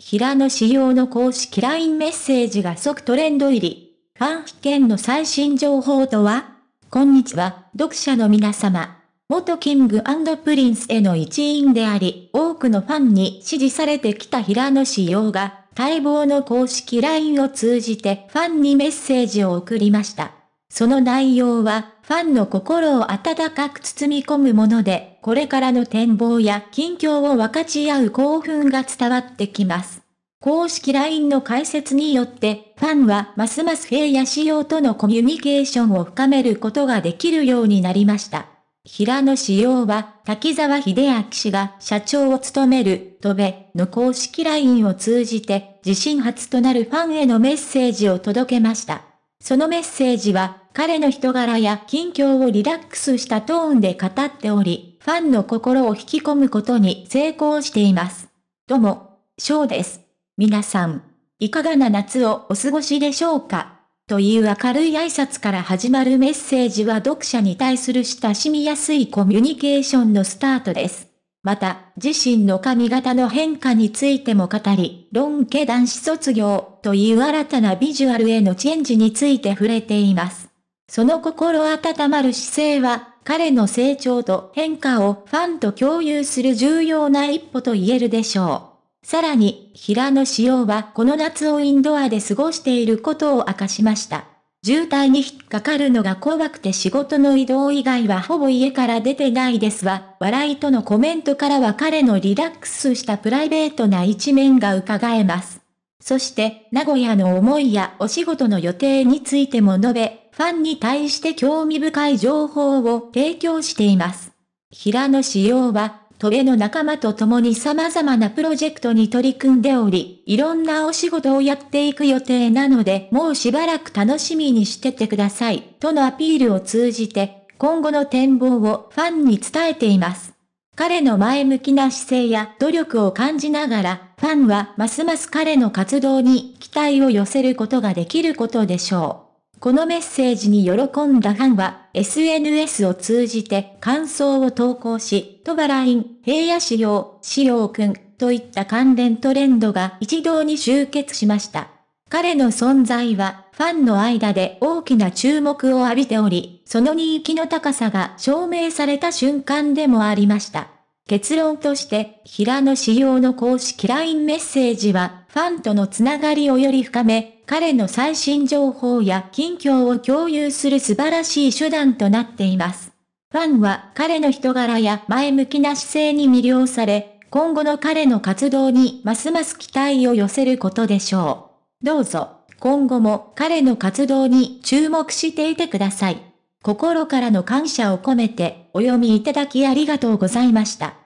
平野仕様の公式 LINE メッセージが即トレンド入り。関飛券の最新情報とはこんにちは、読者の皆様。元キングプリンスへの一員であり、多くのファンに支持されてきた平野仕様が、待望の公式 LINE を通じてファンにメッセージを送りました。その内容は、ファンの心を温かく包み込むもので、これからの展望や近況を分かち合う興奮が伝わってきます。公式 LINE の解説によって、ファンはますます平野仕様とのコミュニケーションを深めることができるようになりました。平野仕様は、滝沢秀明氏が社長を務める、戸部の公式 LINE を通じて、自身初となるファンへのメッセージを届けました。そのメッセージは、彼の人柄や近況をリラックスしたトーンで語っており、ファンの心を引き込むことに成功しています。どうも、ショーです。皆さん、いかがな夏をお過ごしでしょうかという明るい挨拶から始まるメッセージは読者に対する親しみやすいコミュニケーションのスタートです。また、自身の髪型の変化についても語り、論家男子卒業という新たなビジュアルへのチェンジについて触れています。その心温まる姿勢は、彼の成長と変化をファンと共有する重要な一歩と言えるでしょう。さらに、平野紫耀はこの夏をインドアで過ごしていることを明かしました。渋滞に引っかかるのが怖くて仕事の移動以外はほぼ家から出てないですわ。笑いとのコメントからは彼のリラックスしたプライベートな一面が伺えます。そして、名古屋の思いやお仕事の予定についても述べ、ファンに対して興味深い情報を提供しています。平野仕様は、トベの仲間と共に様々なプロジェクトに取り組んでおり、いろんなお仕事をやっていく予定なので、もうしばらく楽しみにしててください、とのアピールを通じて、今後の展望をファンに伝えています。彼の前向きな姿勢や努力を感じながら、ファンはますます彼の活動に期待を寄せることができることでしょう。このメッセージに喜んだファンは、SNS を通じて感想を投稿し、トばライン、平野仕様、仕様くん、といった関連トレンドが一堂に集結しました。彼の存在は、ファンの間で大きな注目を浴びており、その人気の高さが証明された瞬間でもありました。結論として、平野仕様の公式 LINE メッセージは、ファンとのつながりをより深め、彼の最新情報や近況を共有する素晴らしい手段となっています。ファンは彼の人柄や前向きな姿勢に魅了され、今後の彼の活動にますます期待を寄せることでしょう。どうぞ、今後も彼の活動に注目していてください。心からの感謝を込めてお読みいただきありがとうございました。